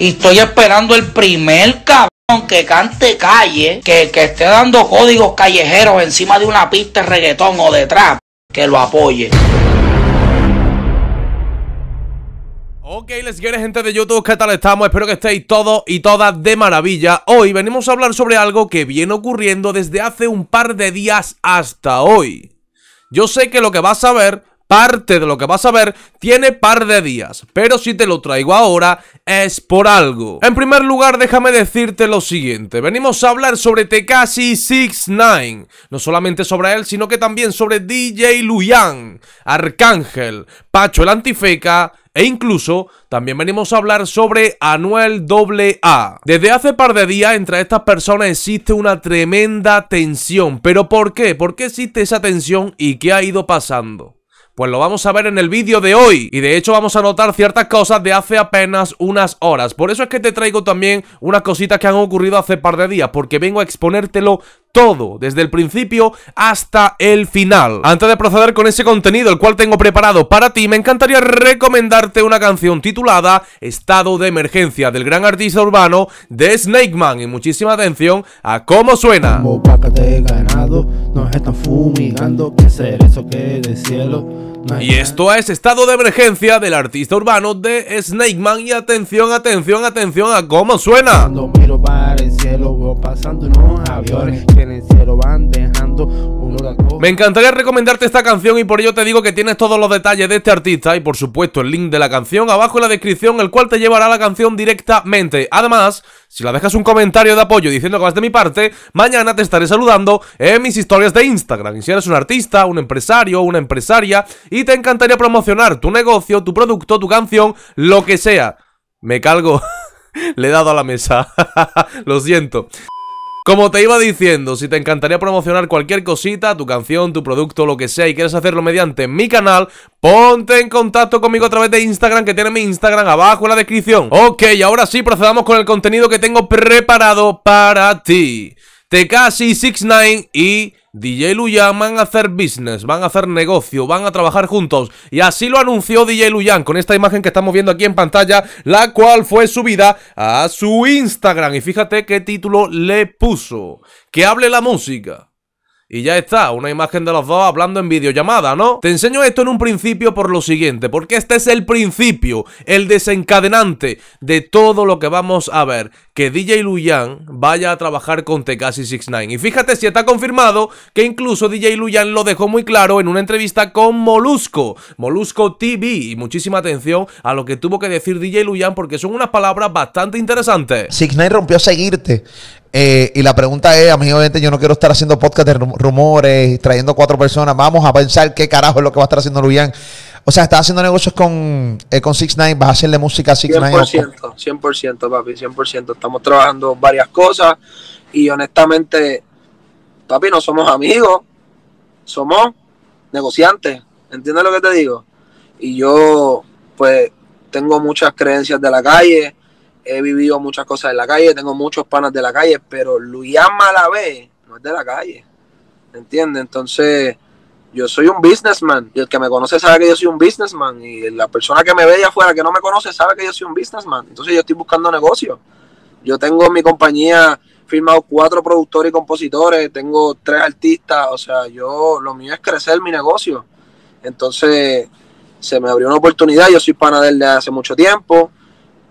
Y estoy esperando el primer cabrón que cante calle, que, esté dando códigos callejeros encima de una pista de reggaetón o de trap, que lo apoye. Ok, les quiere gente de YouTube, ¿qué tal estamos? Espero que estéis todos y todas de maravilla. Hoy venimos a hablar sobre algo que viene ocurriendo desde hace un par de días hasta hoy. Yo sé que lo que vas a ver parte de lo que vas a ver tiene par de días, pero si te lo traigo ahora es por algo. En primer lugar, déjame decirte lo siguiente, venimos a hablar sobre Tekashi 69, no solamente sobre él, sino que también sobre DJ Luyan, Arcángel, Pacho el Antifeca e incluso también venimos a hablar sobre Anuel AA. Desde hace par de días entre estas personas existe una tremenda tensión. ¿Pero por qué? ¿Por qué existe esa tensión y qué ha ido pasando? Pues lo vamos a ver en el vídeo de hoy y de hecho vamos a notar ciertas cosas de hace apenas unas horas. Por eso es que te traigo también unas cositas que han ocurrido hace par de días, porque vengo a exponértelo todo, desde el principio hasta el final. Antes de proceder con ese contenido, el cual tengo preparado para ti, me encantaría recomendarte una canción titulada Estado de Emergencia del gran artista urbano de Snake Man. Y muchísima atención a cómo suena. Y esto es Estado de Emergencia del artista urbano de Snake Man. Y atención, atención, atención a cómo suena. pasando van dejando Me encantaría recomendarte esta canción y por ello te digo que tienes todos los detalles de este artista y por supuesto el link de la canción abajo en la descripción, el cual te llevará a la canción directamente. Además, si la dejas un comentario de apoyo diciendo que vas de mi parte, mañana te estaré saludando en mis historias de Instagram. Y si eres un artista, un empresario, una empresaria y te encantaría promocionar tu negocio, tu producto, tu canción, lo que sea. Me calgo Le he dado a la mesa. Lo siento. Como te iba diciendo, si te encantaría promocionar cualquier cosita, tu canción, tu producto, lo que sea, y quieres hacerlo mediante mi canal, ponte en contacto conmigo a través de Instagram, que tiene mi Instagram abajo en la descripción. Ok, ahora sí, procedamos con el contenido que tengo preparado para ti. Te casi 69 y DJ Luyan van a hacer business, van a hacer negocio, van a trabajar juntos. Y así lo anunció DJ Luyan con esta imagen que estamos viendo aquí en pantalla, la cual fue subida a su Instagram. Y fíjate qué título le puso. Que hable la música. Y ya está, una imagen de los dos hablando en videollamada, ¿no? Te enseño esto en un principio por lo siguiente, porque este es el principio, el desencadenante de todo lo que vamos a ver que DJ Luyan vaya a trabajar con Tekashi 69. Y fíjate si está confirmado que incluso DJ Luyan lo dejó muy claro en una entrevista con Molusco, Molusco TV. Y muchísima atención a lo que tuvo que decir DJ Luyan porque son unas palabras bastante interesantes. 69 rompió a seguirte. Eh, y la pregunta es, amigo, yo no quiero estar haciendo podcast de rumores, trayendo cuatro personas. Vamos a pensar qué carajo es lo que va a estar haciendo Luyan o sea, estás haciendo negocios con, eh, con Six Nine, vas a hacerle música a Six 100%, Nine. 100%, papi, 100%. Estamos trabajando varias cosas y honestamente, papi, no somos amigos, somos negociantes. ¿Entiendes lo que te digo? Y yo, pues, tengo muchas creencias de la calle, he vivido muchas cosas en la calle, tengo muchos panas de la calle, pero la Malavé no es de la calle. ¿Entiendes? Entonces yo soy un businessman y el que me conoce sabe que yo soy un businessman y la persona que me ve allá afuera que no me conoce sabe que yo soy un businessman. Entonces yo estoy buscando negocio. Yo tengo en mi compañía firmado cuatro productores y compositores, tengo tres artistas, o sea, yo lo mío es crecer mi negocio. Entonces se me abrió una oportunidad, yo soy pana de desde hace mucho tiempo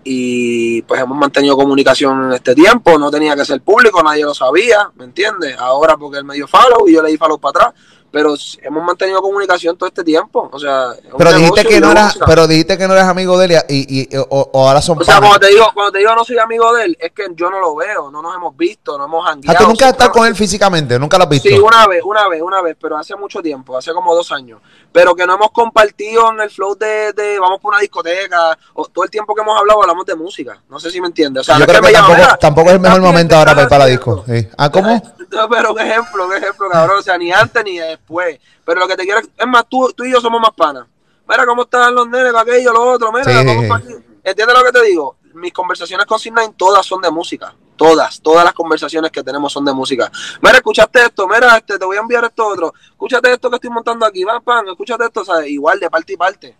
y pues hemos mantenido comunicación en este tiempo, no tenía que ser público, nadie lo sabía, ¿me entiendes? Ahora porque él me dio follow y yo le di follow para atrás, pero hemos mantenido comunicación todo este tiempo. O sea, pero dijiste que no pero dijiste que no eres amigo de él y, y, o, ahora son. O sea, cuando te digo, cuando te digo no soy amigo de él, es que yo no lo veo, no nos hemos visto, no hemos andado. Ah, ¿Tú nunca has estado con él físicamente? ¿Nunca lo has visto? Sí, una vez, una vez, una vez, pero hace mucho tiempo, hace como dos años. Pero que no hemos compartido en el flow de, vamos por una discoteca, o todo el tiempo que hemos hablado hablamos de música. No sé si me entiendes. O sea, yo creo que, tampoco, tampoco, es el mejor momento ahora para, para la disco. ¿Ah, cómo? Eh, pero un ejemplo, un ejemplo, cabrón. O sea, ni antes ni después. Pero lo que te quiero es más, tú, y yo somos más panas. Mira cómo están los nenes, aquello, lo otro. Mira, ¿Entiendes lo que te digo? Mis conversaciones con Sidney todas son de música. Todas, todas las conversaciones que tenemos son de música. Mira, escuchaste esto, mira, este, te voy a enviar esto otro. Escúchate esto que estoy montando aquí, va, pan, escúchate esto, sea, Igual de parte y parte.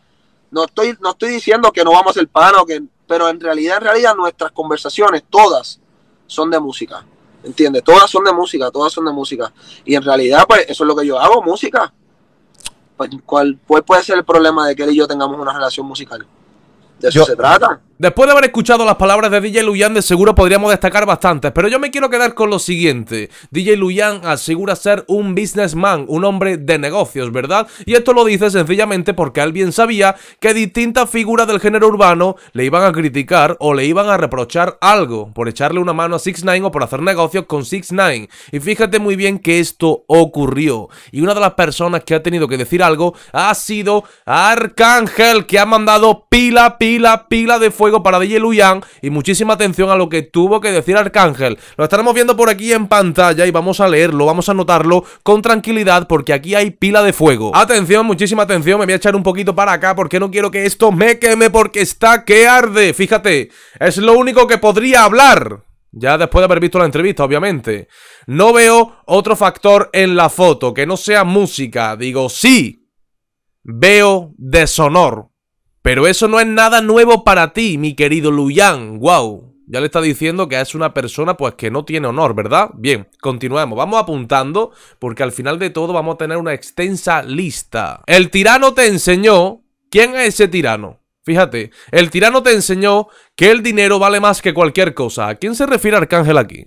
No estoy, no estoy diciendo que no vamos a ser panos, que, pero en realidad, en realidad, nuestras conversaciones, todas, son de música. ¿Entiendes? Todas son de música, todas son de música. Y en realidad, pues, eso es lo que yo hago, música. Pues, ¿cuál, puede ser el problema de que él y yo tengamos una relación musical? De eso se trata. Después de haber escuchado las palabras de DJ Luyan, de seguro podríamos destacar bastantes, pero yo me quiero quedar con lo siguiente. DJ Luyan asegura ser un businessman, un hombre de negocios, ¿verdad? Y esto lo dice sencillamente porque él bien sabía que distintas figuras del género urbano le iban a criticar o le iban a reprochar algo por echarle una mano a 6 9 o por hacer negocios con 6 9 Y fíjate muy bien que esto ocurrió. Y una de las personas que ha tenido que decir algo ha sido Arcángel, que ha mandado pila, pila, pila de fuego para DJ Luyan y muchísima atención a lo que tuvo que decir Arcángel. Lo estaremos viendo por aquí en pantalla y vamos a leerlo, vamos a notarlo con tranquilidad porque aquí hay pila de fuego. Atención, muchísima atención, me voy a echar un poquito para acá porque no quiero que esto me queme porque está que arde. Fíjate, es lo único que podría hablar. Ya después de haber visto la entrevista, obviamente. No veo otro factor en la foto que no sea música. Digo, sí. Veo deshonor. Pero eso no es nada nuevo para ti, mi querido Luyan. Wow. Ya le está diciendo que es una persona pues que no tiene honor, ¿verdad? Bien, continuemos. Vamos apuntando porque al final de todo vamos a tener una extensa lista. El tirano te enseñó... ¿Quién es ese tirano? Fíjate, el tirano te enseñó que el dinero vale más que cualquier cosa. ¿A quién se refiere Arcángel aquí?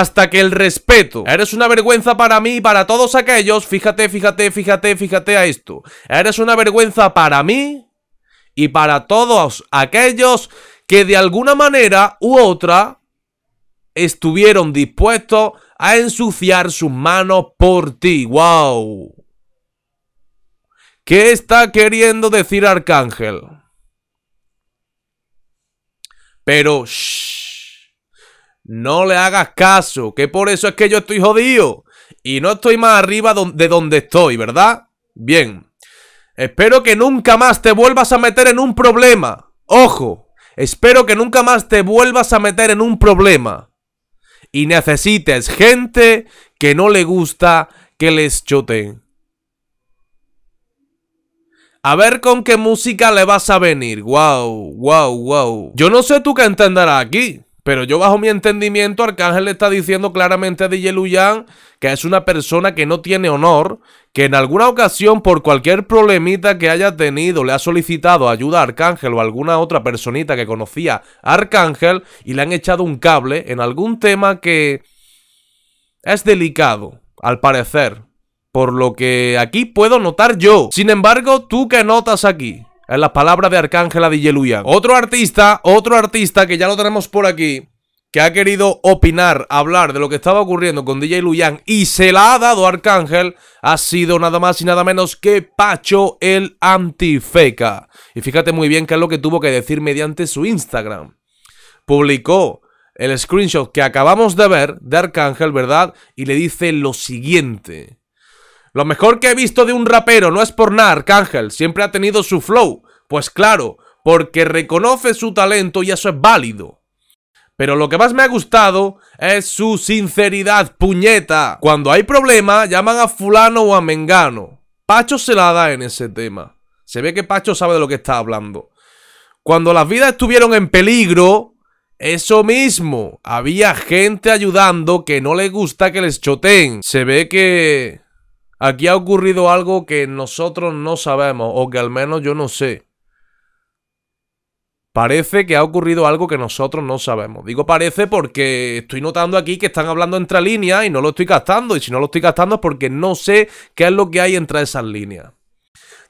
hasta que el respeto. Eres una vergüenza para mí y para todos aquellos. Fíjate, fíjate, fíjate, fíjate a esto. Eres una vergüenza para mí y para todos aquellos que de alguna manera u otra estuvieron dispuestos a ensuciar sus manos por ti. ¡Wow! ¿Qué está queriendo decir Arcángel? Pero... No le hagas caso, que por eso es que yo estoy jodido. Y no estoy más arriba de donde estoy, ¿verdad? Bien. Espero que nunca más te vuelvas a meter en un problema. Ojo, espero que nunca más te vuelvas a meter en un problema. Y necesites gente que no le gusta que les chote A ver con qué música le vas a venir. Wow, wow, wow. Yo no sé tú qué entenderás aquí. Pero yo bajo mi entendimiento, Arcángel le está diciendo claramente a DJ Luyan que es una persona que no tiene honor, que en alguna ocasión por cualquier problemita que haya tenido le ha solicitado ayuda a Arcángel o alguna otra personita que conocía a Arcángel y le han echado un cable en algún tema que es delicado, al parecer, por lo que aquí puedo notar yo. Sin embargo, ¿tú qué notas aquí? Es la palabra de Arcángel DJ Otro artista, otro artista que ya lo tenemos por aquí, que ha querido opinar, hablar de lo que estaba ocurriendo con DJ Luyan y se la ha dado Arcángel, ha sido nada más y nada menos que Pacho el Antifeca. Y fíjate muy bien qué es lo que tuvo que decir mediante su Instagram. Publicó el screenshot que acabamos de ver de Arcángel, ¿verdad? Y le dice lo siguiente. Lo mejor que he visto de un rapero no es por nada, siempre ha tenido su flow. Pues claro, porque reconoce su talento y eso es válido. Pero lo que más me ha gustado es su sinceridad, puñeta. Cuando hay problema, llaman a fulano o a mengano. Pacho se la da en ese tema. Se ve que Pacho sabe de lo que está hablando. Cuando las vidas estuvieron en peligro, eso mismo. Había gente ayudando que no le gusta que les choteen. Se ve que Aquí ha ocurrido algo que nosotros no sabemos, o que al menos yo no sé. Parece que ha ocurrido algo que nosotros no sabemos. Digo parece porque estoy notando aquí que están hablando entre líneas y no lo estoy gastando. Y si no lo estoy gastando es porque no sé qué es lo que hay entre esas líneas.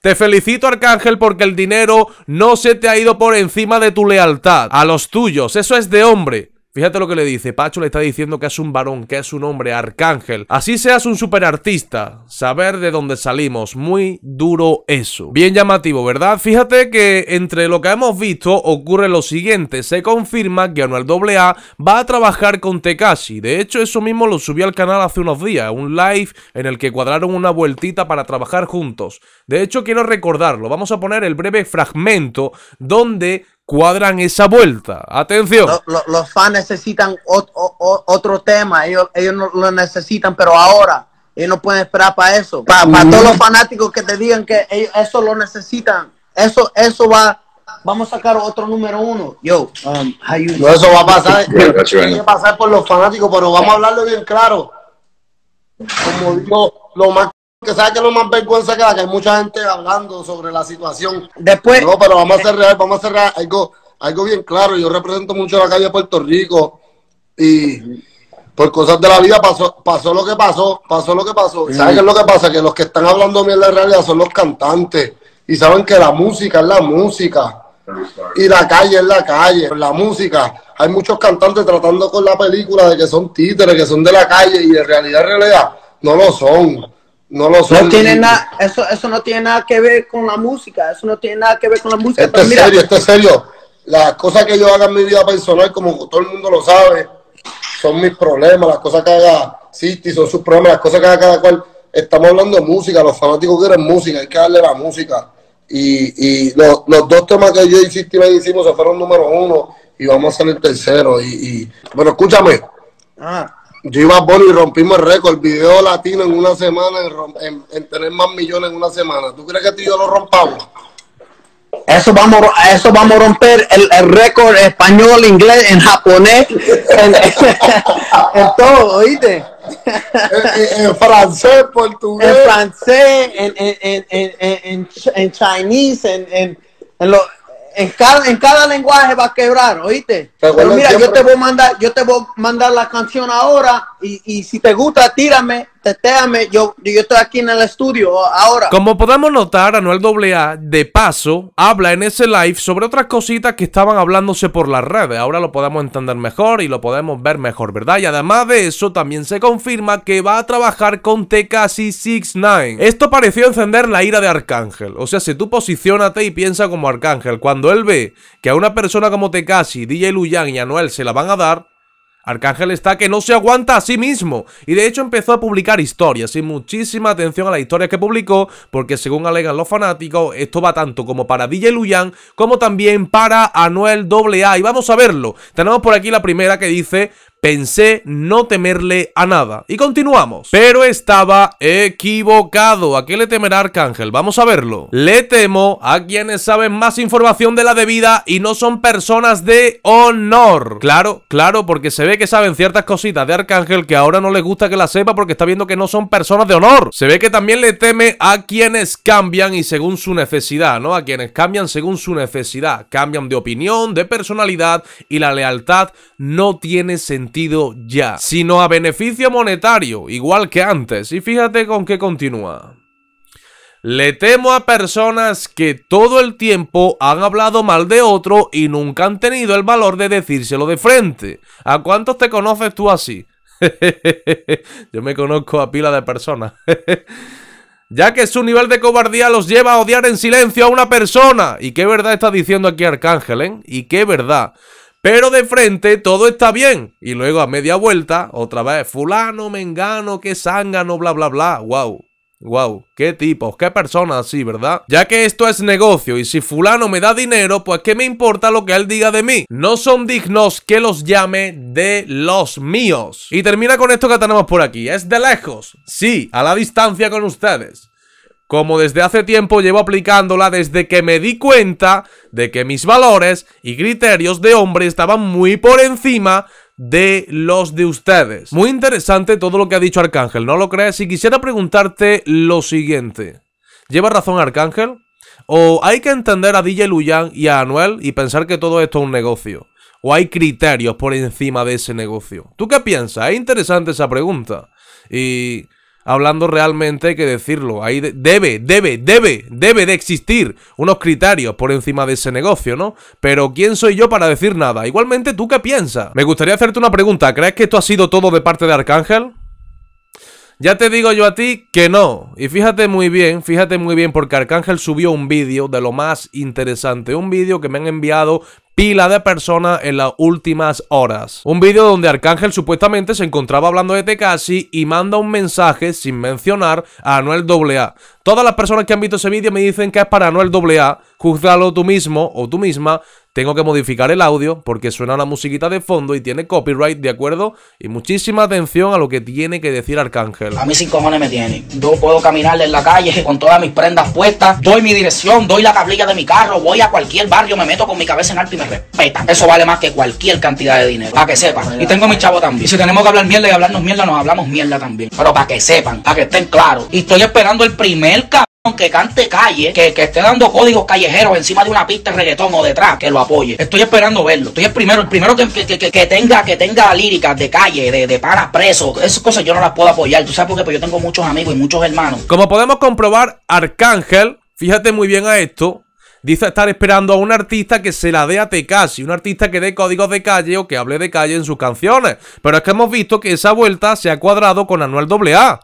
Te felicito, Arcángel, porque el dinero no se te ha ido por encima de tu lealtad a los tuyos. Eso es de hombre. Fíjate lo que le dice, Pacho le está diciendo que es un varón, que es un hombre, arcángel. Así seas un superartista, saber de dónde salimos, muy duro eso. Bien llamativo, ¿verdad? Fíjate que entre lo que hemos visto ocurre lo siguiente, se confirma que Anuel AA va a trabajar con Tekashi. De hecho, eso mismo lo subí al canal hace unos días, un live en el que cuadraron una vueltita para trabajar juntos. De hecho, quiero recordarlo, vamos a poner el breve fragmento donde cuadran esa vuelta. Atención. Los, fans necesitan otro tema, ellos, ellos lo necesitan, pero ahora ellos no pueden esperar para eso. Para, todos los mm. fanáticos que te digan que ellos, eso lo necesitan, eso, eso va. Vamos a sacar otro número uno. Yo, um, no, eso va a pasar. va a pasar por los fanáticos, pero vamos a hablarlo bien claro. Como digo, lo más que sabes que lo más vergüenza que hay, que hay mucha gente hablando sobre la situación. Después. No, pero vamos a ser real, vamos a ser Algo, algo bien claro. Yo represento mucho la calle de Puerto Rico y por cosas de la vida pasó, lo que pasó, pasó lo que pasó. ¿Sabes qué es lo que pasa? Que los que están hablando mierda la realidad son los cantantes y saben que la música es la música. Y la calle es la calle, la música. Hay muchos cantantes tratando con la película de que son títeres, que son de la calle y en realidad, en realidad, no lo son no lo sé. tiene nada, eso, eso no tiene nada que ver con la música, eso no tiene nada que ver con la música. Esto es serio, esto es serio. Las cosas que yo haga en mi vida personal, como todo el mundo lo sabe, son mis problemas, las cosas que haga City son sus problemas, las cosas que haga cada cual. Estamos hablando de música, los fanáticos quieren música, hay que darle la música. Y, y los, dos temas que yo y City me hicimos se fueron número uno y vamos a salir tercero. Y, y bueno, escúchame. Ah yo iba a Bonnie y rompimos el récord, video latino en una semana, en, tener más millones en una semana. ¿Tú crees que tú y yo lo rompamos? Eso vamos, eso vamos a romper el, récord español, inglés, en japonés, en, todo, ¿oíste? en, francés, portugués. En francés, en, en, en, en, chinese, en, en, en cada, en cada lenguaje va a quebrar, ¿oíste? mira, yo te voy a mandar, yo te voy a mandar la canción ahora y, si te gusta, tírame, testéame yo, yo estoy aquí en el estudio ahora. Como podemos notar, Anuel AA, de paso, habla en ese live sobre otras cositas que estaban hablándose por las redes. Ahora lo podemos entender mejor y lo podemos ver mejor, ¿verdad? Y además de eso, también se confirma que va a trabajar con Tekasi 69. Esto pareció encender la ira de Arcángel. O sea, si tú posicionate y piensa como Arcángel, cuando él ve que a una persona como Tekasi, DJ Luyan y Anuel se la van a dar, Arcángel está que no se aguanta a sí mismo y de hecho empezó a publicar historias y muchísima atención a las historias que publicó porque según alegan los fanáticos esto va tanto como para DJ Luyan como también para Anuel AA y vamos a verlo. Tenemos por aquí la primera que dice Pensé no temerle a nada. Y continuamos. Pero estaba equivocado. ¿A qué le temerá Arcángel? Vamos a verlo. Le temo a quienes saben más información de la debida y no son personas de honor. Claro, claro, porque se ve que saben ciertas cositas de Arcángel que ahora no les gusta que la sepa porque está viendo que no son personas de honor. Se ve que también le teme a quienes cambian y según su necesidad, ¿no? A quienes cambian según su necesidad. Cambian de opinión, de personalidad y la lealtad no tiene sentido ya, sino a beneficio monetario, igual que antes. Y fíjate con qué continúa. Le temo a personas que todo el tiempo han hablado mal de otro y nunca han tenido el valor de decírselo de frente. ¿A cuántos te conoces tú así? Yo me conozco a pila de personas. ya que su nivel de cobardía los lleva a odiar en silencio a una persona. ¿Y qué verdad está diciendo aquí Arcángel, eh? ¿Y qué verdad? Pero de frente todo está bien. Y luego a media vuelta, otra vez, fulano, me mengano, que sangano, bla, bla, bla. Wow. Wow, qué tipos, qué personas así, ¿verdad? Ya que esto es negocio y si fulano me da dinero, pues qué me importa lo que él diga de mí. No son dignos que los llame de los míos. Y termina con esto que tenemos por aquí. Es de lejos. Sí, a la distancia con ustedes como desde hace tiempo llevo aplicándola desde que me di cuenta de que mis valores y criterios de hombre estaban muy por encima de los de ustedes. Muy interesante todo lo que ha dicho Arcángel, ¿no lo crees? Y quisiera preguntarte lo siguiente. ¿Lleva razón Arcángel? ¿O hay que entender a DJ Luyan y a Anuel y pensar que todo esto es un negocio? ¿O hay criterios por encima de ese negocio? ¿Tú qué piensas? Es interesante esa pregunta. Y hablando realmente, hay que decirlo. Ahí debe, debe, debe, debe de existir unos criterios por encima de ese negocio, ¿no? Pero ¿quién soy yo para decir nada? Igualmente, ¿tú qué piensas? Me gustaría hacerte una pregunta. ¿Crees que esto ha sido todo de parte de Arcángel? Ya te digo yo a ti que no. Y fíjate muy bien, fíjate muy bien, porque Arcángel subió un vídeo de lo más interesante. Un vídeo que me han enviado pila de personas en las últimas horas. Un vídeo donde Arcángel supuestamente se encontraba hablando de Tekashi y manda un mensaje sin mencionar a Anuel AA. Todas las personas que han visto ese vídeo me dicen que es para Anuel AA, juzgalo tú mismo o tú misma tengo que modificar el audio porque suena la musiquita de fondo y tiene copyright, ¿de acuerdo? Y muchísima atención a lo que tiene que decir Arcángel. A mí sin cojones me tiene. Yo puedo caminar en la calle con todas mis prendas puestas, doy mi dirección, doy la tablilla de mi carro, voy a cualquier barrio, me meto con mi cabeza en alto y me respeta. Eso vale más que cualquier cantidad de dinero, para que sepan. Y tengo a mi chavo también. Y si tenemos que hablar mierda y hablarnos mierda, nos hablamos mierda también. Pero para que sepan, para que estén claros. Y estoy esperando el primer caso que cante calle, que, esté dando códigos callejeros encima de una pista de reggaetón o detrás, que lo apoye. Estoy esperando verlo. Estoy el primero, el primero que, que, tenga, que tenga líricas de calle, de, de para presos. Esas cosas yo no las puedo apoyar. Tú sabes por qué, porque pues, yo tengo muchos amigos y muchos hermanos. Como podemos comprobar, Arcángel, fíjate muy bien a esto. Dice estar esperando a un artista que se la dé a Tekashi, un artista que dé códigos de calle o que hable de calle en sus canciones. Pero es que hemos visto que esa vuelta se ha cuadrado con Anuel AA.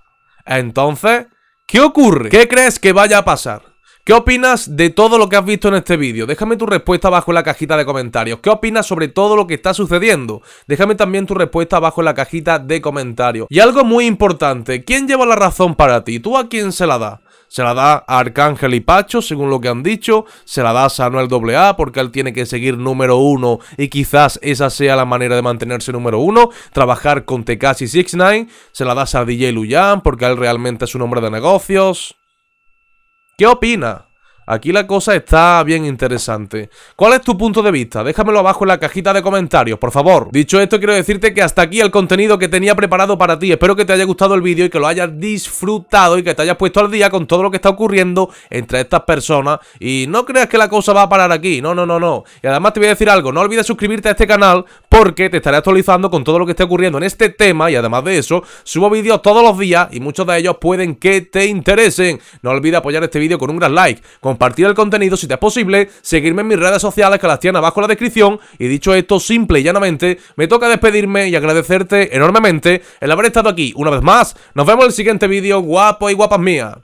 Entonces, ¿Qué ocurre? ¿Qué crees que vaya a pasar? ¿Qué opinas de todo lo que has visto en este vídeo? Déjame tu respuesta abajo en la cajita de comentarios. ¿Qué opinas sobre todo lo que está sucediendo? Déjame también tu respuesta abajo en la cajita de comentarios. Y algo muy importante, ¿quién lleva la razón para ti? ¿Tú a quién se la da? se la da a Arcángel y Pacho, según lo que han dicho, se la da a Samuel AA porque él tiene que seguir número uno y quizás esa sea la manera de mantenerse número uno, trabajar con Tekashi 69, se la da a DJ Luyan porque él realmente es un hombre de negocios. ¿Qué opina? Aquí la cosa está bien interesante. ¿Cuál es tu punto de vista? Déjamelo abajo en la cajita de comentarios, por favor. Dicho esto, quiero decirte que hasta aquí el contenido que tenía preparado para ti. Espero que te haya gustado el vídeo y que lo hayas disfrutado y que te hayas puesto al día con todo lo que está ocurriendo entre estas personas. Y no creas que la cosa va a parar aquí. No, no, no, no. Y además te voy a decir algo. No olvides suscribirte a este canal porque te estaré actualizando con todo lo que está ocurriendo en este tema. Y además de eso, subo vídeos todos los días y muchos de ellos pueden que te interesen. No olvides apoyar este vídeo con un gran like. Con compartir el contenido si te es posible, seguirme en mis redes sociales que las tienen abajo en la descripción. Y dicho esto, simple y llanamente, me toca despedirme y agradecerte enormemente el haber estado aquí una vez más. Nos vemos en el siguiente vídeo, guapos y guapas mías.